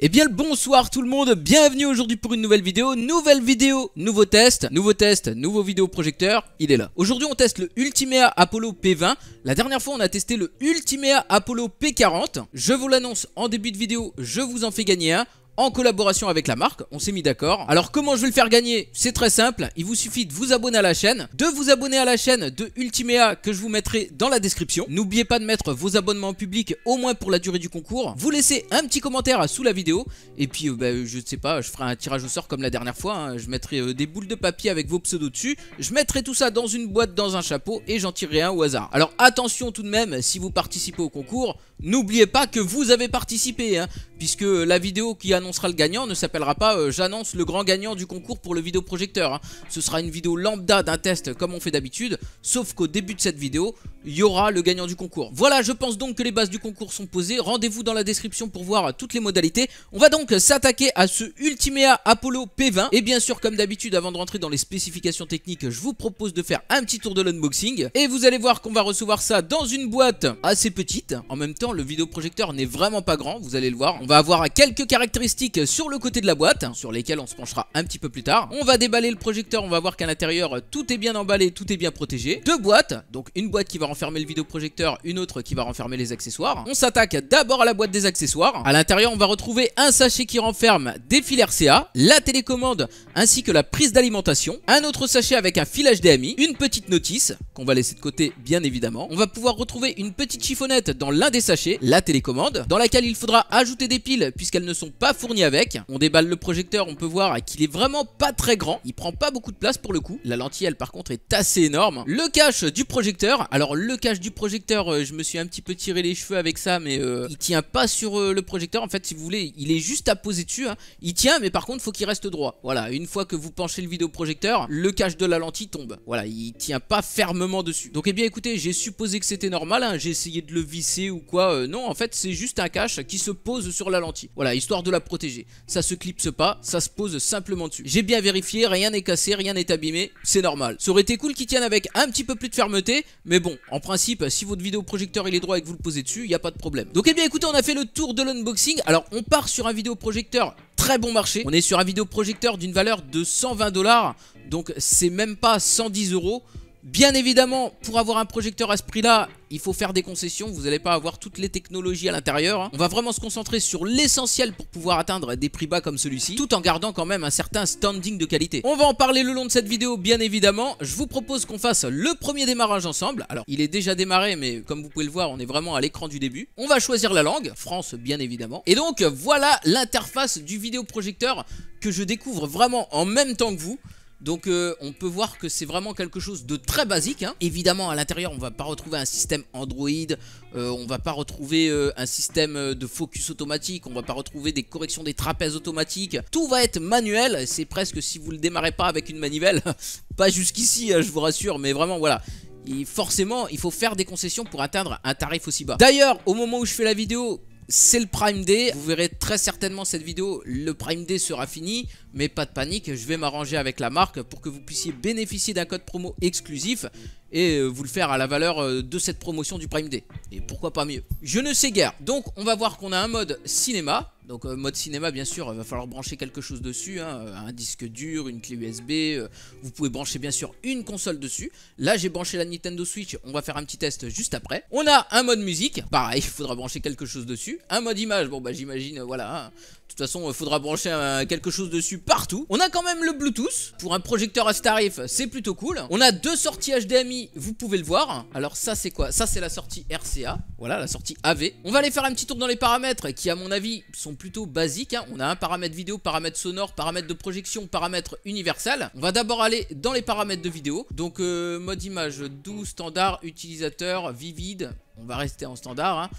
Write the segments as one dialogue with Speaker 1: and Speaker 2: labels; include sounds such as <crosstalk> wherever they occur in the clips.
Speaker 1: Eh bien le bonsoir tout le monde, bienvenue aujourd'hui pour une nouvelle vidéo, nouvelle vidéo, nouveau test, nouveau test, nouveau vidéo projecteur, il est là. Aujourd'hui on teste le Ultimea Apollo P20, la dernière fois on a testé le Ultimea Apollo P40, je vous l'annonce en début de vidéo, je vous en fais gagner un, en collaboration avec la marque. On s'est mis d'accord. Alors comment je vais le faire gagner C'est très simple. Il vous suffit de vous abonner à la chaîne, de vous abonner à la chaîne de Ultimea que je vous mettrai dans la description. N'oubliez pas de mettre vos abonnements en public, au moins pour la durée du concours. Vous laissez un petit commentaire sous la vidéo. Et puis, euh, ben, je ne sais pas, je ferai un tirage au sort comme la dernière fois. Hein. Je mettrai euh, des boules de papier avec vos pseudos dessus. Je mettrai tout ça dans une boîte, dans un chapeau et j'en tirerai un au hasard. Alors attention tout de même, si vous participez au concours, n'oubliez pas que vous avez participé. Hein, puisque la vidéo qui annonce sera le gagnant ne s'appellera pas euh, J'annonce le grand gagnant du concours pour le vidéoprojecteur. Hein. Ce sera une vidéo lambda d'un test comme on fait d'habitude, sauf qu'au début de cette vidéo, il y aura le gagnant du concours. Voilà, je pense donc que les bases du concours sont posées. Rendez-vous dans la description pour voir euh, toutes les modalités. On va donc s'attaquer à ce Ultimea Apollo P20. Et bien sûr, comme d'habitude, avant de rentrer dans les spécifications techniques, je vous propose de faire un petit tour de l'unboxing. Et vous allez voir qu'on va recevoir ça dans une boîte assez petite. En même temps, le vidéoprojecteur n'est vraiment pas grand, vous allez le voir. On va avoir quelques caractéristiques sur le côté de la boîte, sur lesquels on se penchera un petit peu plus tard. On va déballer le projecteur, on va voir qu'à l'intérieur, tout est bien emballé, tout est bien protégé. Deux boîtes, donc une boîte qui va renfermer le vidéoprojecteur, une autre qui va renfermer les accessoires. On s'attaque d'abord à la boîte des accessoires. À l'intérieur, on va retrouver un sachet qui renferme des fils RCA, la télécommande ainsi que la prise d'alimentation, un autre sachet avec un filage HDMI, une petite notice qu'on va laisser de côté bien évidemment. On va pouvoir retrouver une petite chiffonnette dans l'un des sachets, la télécommande, dans laquelle il faudra ajouter des piles puisqu'elles ne sont pas fournies avec. On déballe le projecteur, on peut voir qu'il est vraiment pas très grand. Il prend pas beaucoup de place pour le coup. La lentille, elle, par contre, est assez énorme. Le cache du projecteur. Alors, le cache du projecteur, euh, je me suis un petit peu tiré les cheveux avec ça, mais euh, il tient pas sur euh, le projecteur. En fait, si vous voulez, il est juste à poser dessus. Hein. Il tient, mais par contre, faut qu'il reste droit. Voilà, une fois que vous penchez le vidéoprojecteur, le cache de la lentille tombe. Voilà, il tient pas fermement dessus. Donc, et eh bien, écoutez, j'ai supposé que c'était normal. Hein. J'ai essayé de le visser ou quoi. non, en fait, c'est juste un cache qui se pose sur la lentille. Voilà, histoire de la Protégé. Ça se clipse pas, ça se pose simplement dessus. J'ai bien vérifié, rien n'est cassé, rien n'est abîmé, c'est normal. Ça aurait été cool qu'il tienne avec un petit peu plus de fermeté, mais bon, en principe, si votre vidéoprojecteur il est droit et que vous le posez dessus, il n'y a pas de problème. Donc eh bien écoutez, on a fait le tour de l'unboxing. Alors on part sur un vidéoprojecteur très bon marché. On est sur un vidéoprojecteur d'une valeur de 120 dollars, donc c'est même pas 110 euros. Bien évidemment, pour avoir un projecteur à ce prix-là, il faut faire des concessions, vous n'allez pas avoir toutes les technologies à l'intérieur. Hein. On va vraiment se concentrer sur l'essentiel pour pouvoir atteindre des prix bas comme celui-ci, tout en gardant quand même un certain standing de qualité. On va en parler le long de cette vidéo, bien évidemment. Je vous propose qu'on fasse le premier démarrage ensemble. Alors, il est déjà démarré, mais comme vous pouvez le voir, on est vraiment à l'écran du début. On va choisir la langue, France bien évidemment. Et donc, voilà l'interface du vidéoprojecteur que je découvre vraiment en même temps que vous. Donc euh, on peut voir que c'est vraiment quelque chose de très basique. Hein. Évidemment à l'intérieur on va pas retrouver un système Android, on euh, on va pas retrouver euh, un système de focus automatique, on va pas retrouver des corrections des trapèzes automatiques. Tout va être manuel, c'est presque si vous le démarrez pas avec une manivelle, <laughs> pas jusqu'ici hein, je vous rassure, mais vraiment voilà. forcément il faut faire des concessions pour atteindre un tarif aussi bas. D'ailleurs au moment où je fais la vidéo, c'est le Prime Day. Vous verrez très certainement cette vidéo, le Prime Day sera fini, mais pas de panique, je vais m'arranger avec la marque pour que vous puissiez bénéficier d'un code promo exclusif et euh, vous le faire à la valeur euh, de cette promotion du Prime Day. Et pourquoi pas mieux Je ne sais guère. Donc on va voir qu'on a un mode cinéma donc euh, mode cinéma bien sûr, il euh, va falloir brancher quelque chose dessus, hein, euh, un disque dur, une clé USB, vous pouvez brancher bien sûr une console dessus. Là j'ai branché la Nintendo Switch, on va faire un petit test juste après. On a un mode musique, pareil, <laughs> il faudra brancher quelque chose dessus. Un mode image, bon bah j'imagine, voilà, hein, de toute façon, il euh, faudra brancher euh, quelque chose dessus partout. On a quand même le Bluetooth. Pour un projecteur à ce tarif, c'est plutôt cool. On a deux sorties HDMI, vous pouvez le voir. Alors ça, c'est quoi Ça, c'est la sortie RCA. Voilà, la sortie AV. On va aller faire un petit tour dans les paramètres qui, à mon avis, sont plutôt basiques. Hein. On a un paramètre vidéo, paramètre sonore, paramètre de projection, paramètre universel. On va d'abord aller dans les paramètres de vidéo. Donc, euh, mode image, doux, standard, utilisateur, vivide. On va rester en standard. Hein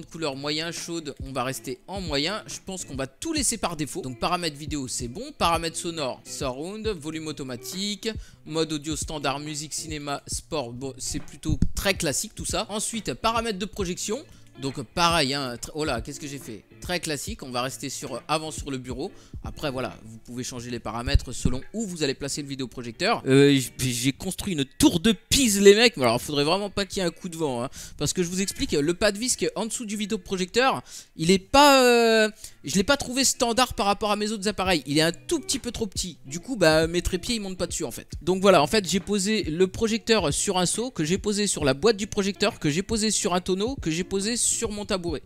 Speaker 1: de couleur moyen, chaude, on va rester en moyen. Je pense qu'on va tout laisser par défaut. Donc paramètres vidéo, c'est bon. Paramètres sonore, surround, volume automatique, mode audio standard, musique, cinéma, sport. Bon, c'est plutôt très classique tout ça. Ensuite, paramètres de projection. Donc pareil, hein, oh là, qu'est-ce que j'ai fait Très classique, on va rester sur euh, avant sur le bureau. Après voilà, vous pouvez changer les paramètres selon où vous allez placer le vidéoprojecteur. Euh, j'ai construit une tour de pise les mecs, mais alors faudrait vraiment pas qu'il y ait un coup de vent. Hein. parce que je vous explique, le pas de visque en dessous du vidéoprojecteur, il est pas... Euh, je l'ai pas trouvé standard par rapport à mes autres appareils. Il est un tout petit peu trop petit. Du coup, bah mes trépieds ils montent pas dessus en fait. Donc voilà, en fait j'ai posé le projecteur sur un seau, que j'ai posé sur la boîte du projecteur, que j'ai posé sur un tonneau, que j'ai posé sur sur mon tabouret.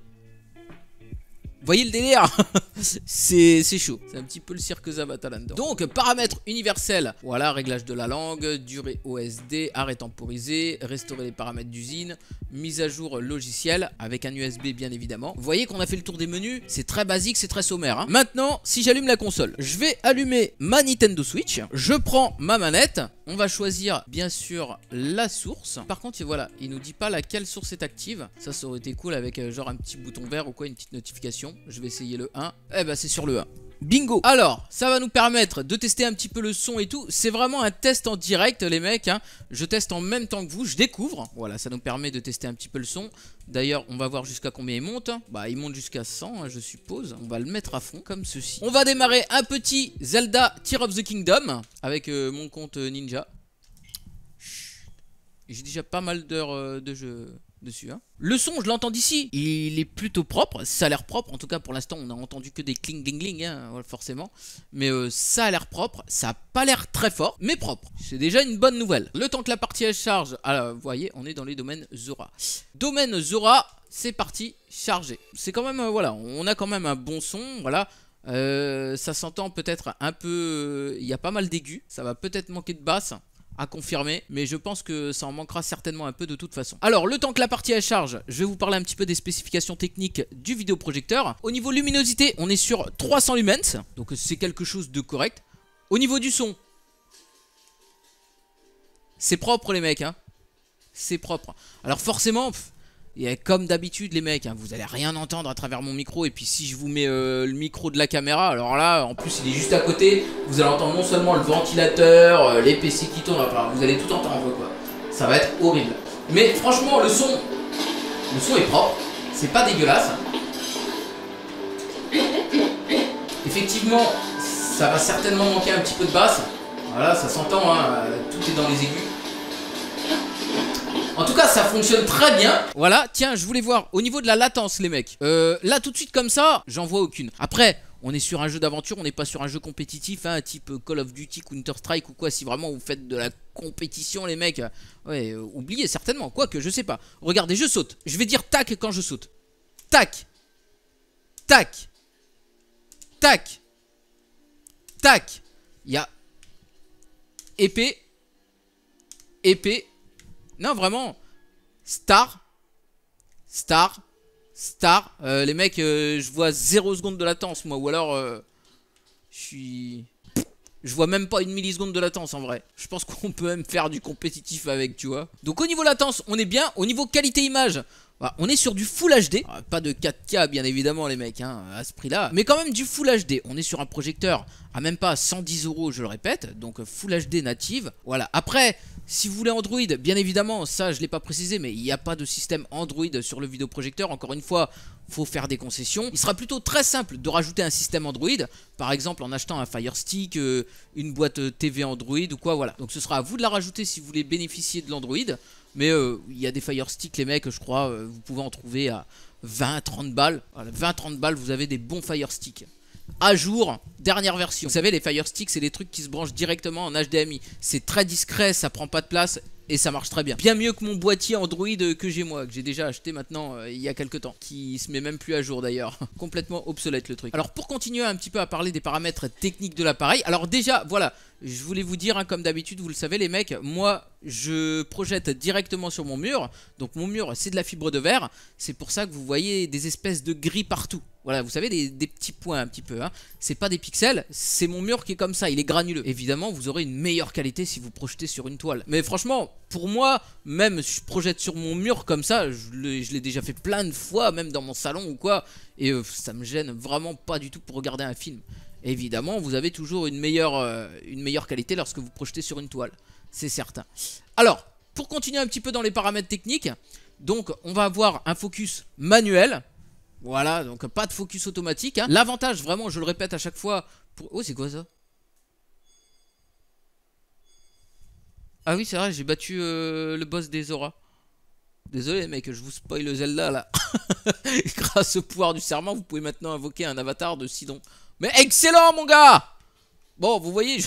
Speaker 1: voyez le délire <laughs> C'est chaud. C'est un petit peu le cirque Zavata hein, Donc, paramètres universels. Voilà, réglage de la langue, durée OSD, arrêt temporisé, restaurer les paramètres d'usine, mise à jour logiciel avec un USB bien évidemment. Vous voyez qu'on a fait le tour des menus. C'est très basique, c'est très sommaire. Hein. Maintenant, si j'allume la console, je vais allumer ma Nintendo Switch. Je prends ma manette. On va choisir bien sûr la source. Par contre, voilà, il nous dit pas laquelle source est active. Ça, ça aurait été cool avec euh, genre un petit bouton vert ou quoi, une petite notification. Je vais essayer le 1. Eh ben, c'est sur le 1. Bingo Alors, ça va nous permettre de tester un petit peu le son et tout. C'est vraiment un test en direct, les mecs. Hein. Je teste en même temps que vous, je découvre. Voilà, ça nous permet de tester un petit peu le son. D'ailleurs, on va voir jusqu'à combien il monte. Hein. Bah, il monte jusqu'à 100, hein, je suppose. On va le mettre à fond, comme ceci. On va démarrer un petit Zelda Tear of the Kingdom avec euh, mon compte euh, Ninja. J'ai déjà pas mal d'heures euh, de jeu Hein. Le son, je l'entends d'ici. Il est plutôt propre. Ça a l'air propre. En tout cas, pour l'instant, on n'a entendu que des cling hein, forcément. Mais euh, ça a l'air propre. Ça a pas l'air très fort, mais propre. C'est déjà une bonne nouvelle. Le temps que la partie elle charge. Alors, ah, vous voyez, on est dans les domaines Zora. Domaine Zora, c'est parti, chargé. C'est quand même, euh, voilà, on a quand même un bon son. Voilà. Euh, ça s'entend peut-être un peu. Il y a pas mal d'aigus. Ça va peut-être manquer de basse à confirmer, mais je pense que ça en manquera certainement un peu de toute façon. Alors, le temps que la partie à charge, je vais vous parler un petit peu des spécifications techniques du vidéoprojecteur. Au niveau luminosité, on est sur 300 lumens, donc c'est quelque chose de correct. Au niveau du son, c'est propre les mecs, hein. C'est propre. Alors forcément, et comme d'habitude, les mecs, hein, vous allez rien entendre à travers mon micro. Et puis, si je vous mets euh, le micro de la caméra, alors là, en plus, il est juste à côté. Vous allez entendre non seulement le ventilateur, euh, les PC qui tournent, vous allez tout entendre quoi. Ça va être horrible. Mais franchement, le son, le son est propre. C'est pas dégueulasse. Effectivement, ça va certainement manquer un petit peu de basse. Voilà, ça s'entend, hein, euh, tout est dans les aigus. En tout cas, ça fonctionne très bien. Voilà, tiens, je voulais voir au niveau de la latence, les mecs. Euh, là, tout de suite, comme ça, j'en vois aucune. Après, on est sur un jeu d'aventure, on n'est pas sur un jeu compétitif, un hein, type Call of Duty, Counter-Strike ou quoi, si vraiment vous faites de la compétition, les mecs, ouais, euh, oubliez certainement, quoique, je sais pas. Regardez, je saute, je vais dire tac quand je saute. Tac, tac, tac, tac. Il y a épée, épée, non, vraiment. Star. Star. Star. Euh, les mecs, euh, je vois 0 seconde de latence, moi. Ou alors, euh, je suis. Je vois même pas une milliseconde de latence en vrai. Je pense <laughs> qu'on peut même faire du compétitif avec, tu vois. Donc au niveau latence, on est bien. Au niveau qualité image, bah, on est sur du Full HD, ah, pas de 4K bien évidemment les mecs hein, à ce prix là, mais quand même du Full HD, on est sur un projecteur à même pas 110 euros je le répète, donc Full HD native, voilà. Après, si vous voulez Android, bien évidemment, ça je l'ai pas précisé, mais il n'y a pas de système Android sur le vidéoprojecteur, encore une fois, faut faire des concessions. Il sera plutôt très simple de rajouter un système Android, par exemple en achetant un Fire Stick, euh, une boîte TV Android ou quoi, voilà. Donc ce sera à vous de la rajouter si vous voulez bénéficier de l'Android. Mais euh, il y a des Fire Stick, les mecs, je crois, euh, vous pouvez en trouver à 20-30 balles. 20-30 balles, vous avez des bons Fire Stick à jour, dernière version. Vous savez, les Fire Stick, c'est des trucs qui se branchent directement en HDMI. C'est très discret, ça prend pas de place et ça marche très bien. Bien mieux que mon boîtier Android que j'ai moi, que j'ai déjà acheté maintenant euh, il y a quelques temps, qui se met même plus à jour d'ailleurs. <laughs> Complètement obsolète le truc. Alors pour continuer un petit peu à parler des paramètres techniques de l'appareil, alors déjà, voilà, je voulais vous dire, hein, comme d'habitude, vous le savez les mecs, moi je projette directement sur mon mur. Donc mon mur c'est de la fibre de verre. C'est pour ça que vous voyez des espèces de gris partout. Voilà, vous savez, des, petits points un petit peu. Hein. C'est pas des pixels, c'est mon mur qui est comme ça, il est granuleux. Évidemment, vous aurez une meilleure qualité si vous projetez sur une toile. Mais franchement, pour moi, même si je projette sur mon mur comme ça, je l'ai déjà fait plein de fois, même dans mon salon ou quoi, et euh, ça me gêne vraiment pas du tout pour regarder un film évidemment, vous avez toujours une meilleure, euh, une meilleure qualité lorsque vous projetez sur une toile. C'est certain. Alors, pour continuer un petit peu dans les paramètres techniques, donc on va avoir un focus manuel. Voilà, donc pas de focus automatique. Hein. L'avantage, vraiment, je le répète à chaque fois... Oh, c'est quoi ça Ah oui, c'est vrai, j'ai battu euh, le boss des auras. Désolé mec, je vous spoil le Zelda là. <laughs> Grâce au pouvoir du serment, vous pouvez maintenant invoquer un avatar de Sidon. Mais excellent, mon gars Bon, vous voyez, <laughs>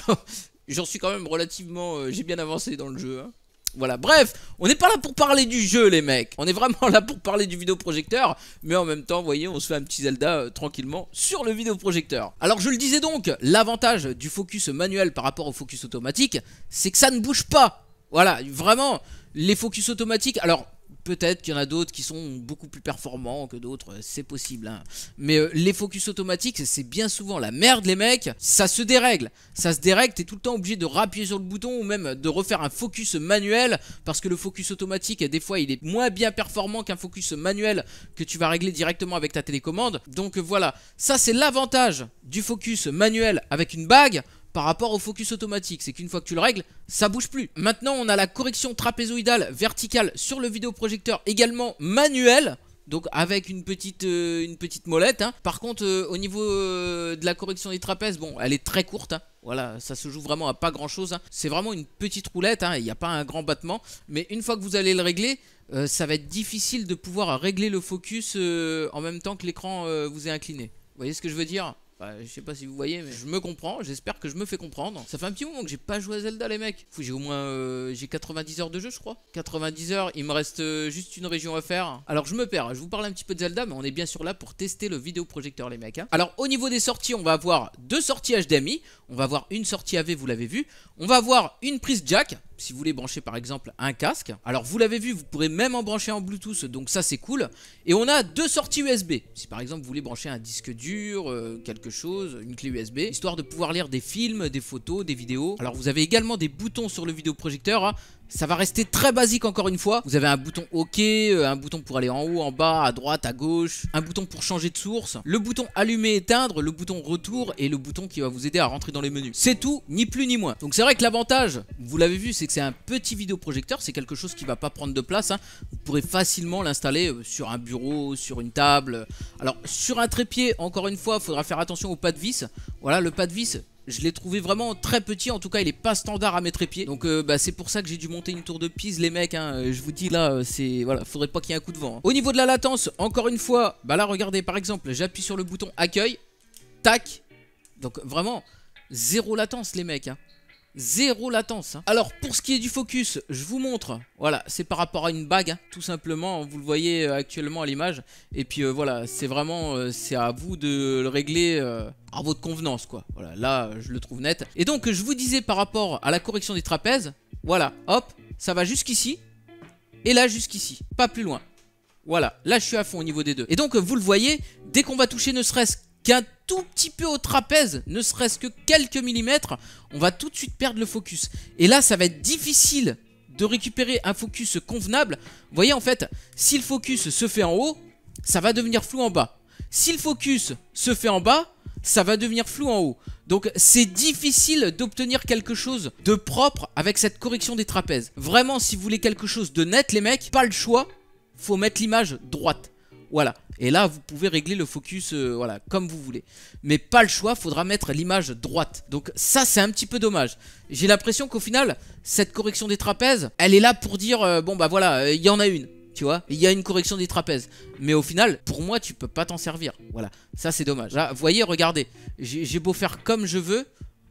Speaker 1: j'en suis quand même relativement... Euh, j'ai bien avancé dans le jeu. Hein. Voilà, bref, on n'est pas là pour parler du jeu, les mecs. On est vraiment là pour parler du vidéoprojecteur. Mais en même temps, vous voyez, on se fait un petit Zelda euh, tranquillement sur le vidéoprojecteur. Alors, je le disais donc, l'avantage du focus manuel par rapport au focus automatique, c'est que ça ne bouge pas. Voilà, vraiment, les focus automatiques... Alors, peut-être qu'il y en a d'autres qui sont beaucoup plus performants que d'autres, euh, c'est possible. Hein. Mais euh, les focus automatiques, c'est bien souvent la merde, les mecs. Ça se dérègle. Ça se dérègle, es tout le temps obligé de rappuyer sur le bouton ou même de refaire un focus manuel parce que le focus automatique, des fois, il est moins bien performant qu'un focus manuel que tu vas régler directement avec ta télécommande. Donc voilà, ça c'est l'avantage du focus manuel avec une bague par rapport au focus automatique. C'est qu'une fois que tu le règles, ça bouge plus. Maintenant, on a la correction trapézoïdale verticale sur le vidéoprojecteur également manuelle. Donc avec une petite, euh, une petite molette. Hein. Par contre, euh, au niveau euh, de la correction des trapèzes, bon, elle est très courte. Hein. Voilà, ça se joue vraiment à pas grand chose. Hein. C'est vraiment une petite roulette, il n'y a pas un grand battement. Mais une fois que vous allez le régler, ça va être difficile de pouvoir régler le focus en même temps que l'écran vous est incliné. Vous voyez ce que je veux dire bah, je sais pas si vous voyez, mais je me comprends. J'espère que je me fais comprendre. Ça fait un petit moment que j'ai pas joué à Zelda, les mecs. j'ai au moins euh, j'ai 90 heures de jeu, je crois. 90 heures, il me reste euh, juste une région à faire. Alors, je me perds. Hein. Je vous parle un petit peu de Zelda, mais on est bien sûr là pour tester le vidéoprojecteur, les mecs. Hein. Alors, au niveau des sorties, on va avoir deux sorties HDMI. On va avoir une sortie AV, vous l'avez vu. On va avoir une prise jack si vous voulez brancher par exemple un casque. Alors vous l'avez vu, vous pourrez même en brancher en Bluetooth, donc ça c'est cool. Et on a deux sorties USB. Si par exemple vous voulez brancher un disque dur, euh, quelque chose, une clé USB, histoire de pouvoir lire des films, des photos, des vidéos. Alors vous avez également des boutons sur le vidéoprojecteur. Hein. Ça va rester très basique encore une fois. Vous avez un bouton OK, euh, un bouton pour aller en haut, en bas, à droite, à gauche, un bouton pour changer de source, le bouton allumer, éteindre, le bouton retour et le bouton qui va vous aider à rentrer dans les menus. C'est tout, ni plus ni moins. Donc c'est vrai que l'avantage, vous l'avez vu, c'est que c'est un petit vidéoprojecteur, c'est quelque chose qui ne va pas prendre de place. Hein. Vous pourrez facilement l'installer euh, sur un bureau, sur une table. Alors sur un trépied, encore une fois, il faudra faire attention au pas de vis. Voilà, le pas de vis, je l'ai trouvé vraiment très petit. En tout cas, il est pas standard à mes trépieds Donc, euh, bah, c'est pour ça que j'ai dû monter une tour de pise, les mecs. Hein. Euh, je vous dis là, euh, c'est voilà, faudrait pas qu'il y ait un coup de vent. Hein. Au niveau de la latence, encore une fois, bah là, regardez, par exemple, j'appuie sur le bouton accueil, tac. Donc, vraiment, zéro latence, les mecs. Hein. Zéro latence. Hein. Alors pour ce qui est du focus, je vous montre. Voilà, c'est par rapport à une bague, hein, tout simplement. Vous le voyez euh, actuellement à l'image. Et puis euh, voilà, c'est vraiment, euh, c'est à vous de le régler à votre convenance, quoi. Voilà, là je le trouve net. Et donc je vous disais par rapport à la correction des trapèzes, voilà, hop, ça va jusqu'ici et là jusqu'ici, pas plus loin. Voilà, là je suis à fond au niveau des deux. Et donc vous le voyez, dès qu'on va toucher ne serait-ce qu'un tout petit peu au trapèze, ne serait-ce que quelques millimètres, on va tout de suite perdre le focus. Et là, ça va être difficile de récupérer un focus convenable. Vous voyez, en fait, si le focus se fait en haut, ça va devenir flou en bas. Si le focus se fait en bas, ça va devenir flou en haut. Donc c'est difficile d'obtenir quelque chose de propre avec cette correction des trapèzes. Vraiment, si vous voulez quelque chose de net, les mecs, pas le choix, faut mettre l'image droite. Voilà, et là, vous pouvez régler le focus euh, voilà, comme vous voulez. Mais pas le choix, faudra mettre l'image droite. Donc ça, c'est un petit peu dommage. J'ai l'impression qu'au final, cette correction des trapèzes, elle est là pour dire, euh, bon bah voilà, euh, il y en a une tu vois Il y a une correction des trapèzes. Mais au final, pour moi, tu peux pas t'en servir. Voilà, ça c'est dommage. Là, ah, vous voyez, regardez, j'ai beau faire comme je veux,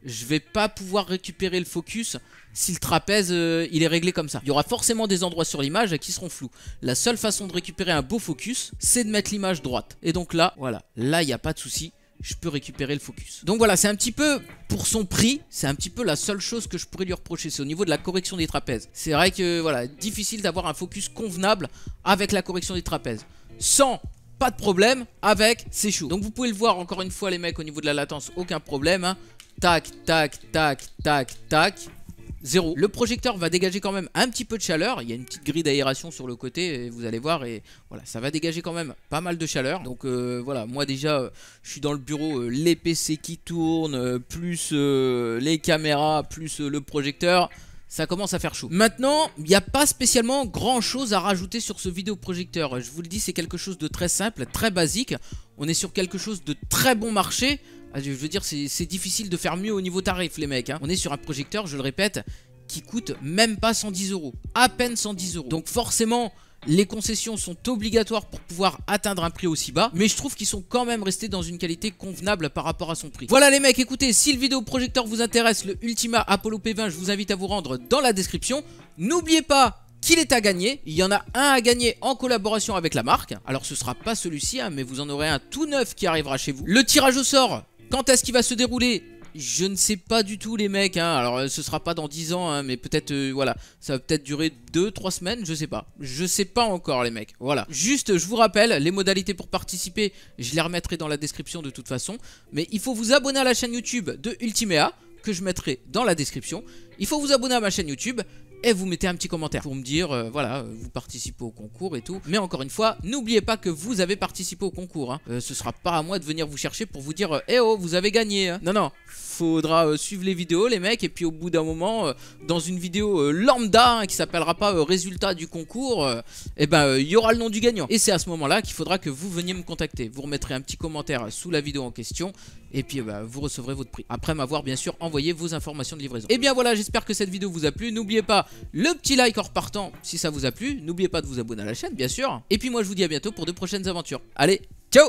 Speaker 1: je vais pas pouvoir récupérer le focus si le trapèze euh, il est réglé comme ça. Il y aura forcément des endroits sur l'image qui seront flous. La seule façon de récupérer un beau focus, c'est de mettre l'image droite. Et donc là, voilà, là il n'y a pas de souci, je peux récupérer le focus. Donc voilà, c'est un petit peu, pour son prix, c'est un petit peu la seule chose que je pourrais lui reprocher, c'est au niveau de la correction des trapèzes. C'est vrai que, voilà, difficile d'avoir un focus convenable avec la correction des trapèzes. Sans pas de problème avec, ces choux Donc vous pouvez le voir encore une fois les mecs au niveau de la latence, aucun problème. Hein. Tac, tac, tac, tac, tac. Zéro. Le projecteur va dégager quand même un petit peu de chaleur. Il y a une petite grille d'aération sur le côté, vous allez voir. Et voilà, ça va dégager quand même pas mal de chaleur. Donc euh, voilà, moi déjà, euh, je suis dans le bureau, euh, les PC qui tournent, plus les caméras, plus le projecteur ça commence à faire chaud. Maintenant, il n'y a pas spécialement grand chose à rajouter sur ce vidéoprojecteur. Je vous le dis, c'est quelque chose de très simple, très basique. On est sur quelque chose de très bon marché. Ah, je veux dire, c'est difficile de faire mieux au niveau tarif, les mecs. Hein. On est sur un projecteur, je le répète, qui coûte même pas 110 euros. À peine 110 euros. Donc forcément, les concessions sont obligatoires pour pouvoir atteindre un prix aussi bas, mais je trouve qu'ils sont quand même restés dans une qualité convenable par rapport à son prix. Voilà les mecs, écoutez, si le projecteur vous intéresse, le Ultima Apollo P20, je vous invite à vous rendre dans la description. N'oubliez pas qu'il est à gagner. Il y en a un à gagner en collaboration avec la marque. Alors ce sera pas celui-ci, hein, mais vous en aurez un tout neuf qui arrivera chez vous. Le tirage au sort, quand est-ce qu'il va se dérouler je ne sais pas du tout les mecs, hein. alors euh, ce sera pas dans 10 ans, hein, mais peut-être, euh, voilà, ça va peut-être durer 2-3 semaines, je sais pas. Je sais pas encore les mecs, voilà. Juste, je vous rappelle, les modalités pour participer, je les remettrai dans la description de toute façon, mais il faut vous abonner à la chaîne YouTube de Ultimea, que je mettrai dans la description. Il faut vous abonner à ma chaîne YouTube, et vous mettez un petit commentaire pour me dire, euh, voilà, euh, vous participez au concours et tout. Mais encore une fois, n'oubliez pas que vous avez participé au concours. Hein. Euh, ce sera pas à moi de venir vous chercher pour vous dire, eh oh, vous avez gagné. Non, hein. Non, non, faudra suivre les vidéos, les mecs, et puis au bout d'un moment, dans une vidéo lambda hein, qui s'appellera pas résultat du concours, eh ben, il y aura le nom du gagnant. Et c'est à ce moment-là qu'il faudra que vous veniez me contacter. Vous remettrez un petit commentaire sous la vidéo en question et puis eh ben, vous recevrez votre prix. Après m'avoir bien sûr envoyé vos informations de livraison. Et eh bien voilà, j'espère que cette vidéo vous a plu. N'oubliez pas le petit like en repartant si ça vous a plu. N'oubliez pas de vous abonner à la chaîne bien sûr. Et puis moi je vous dis à bientôt pour de prochaines aventures. Allez, ciao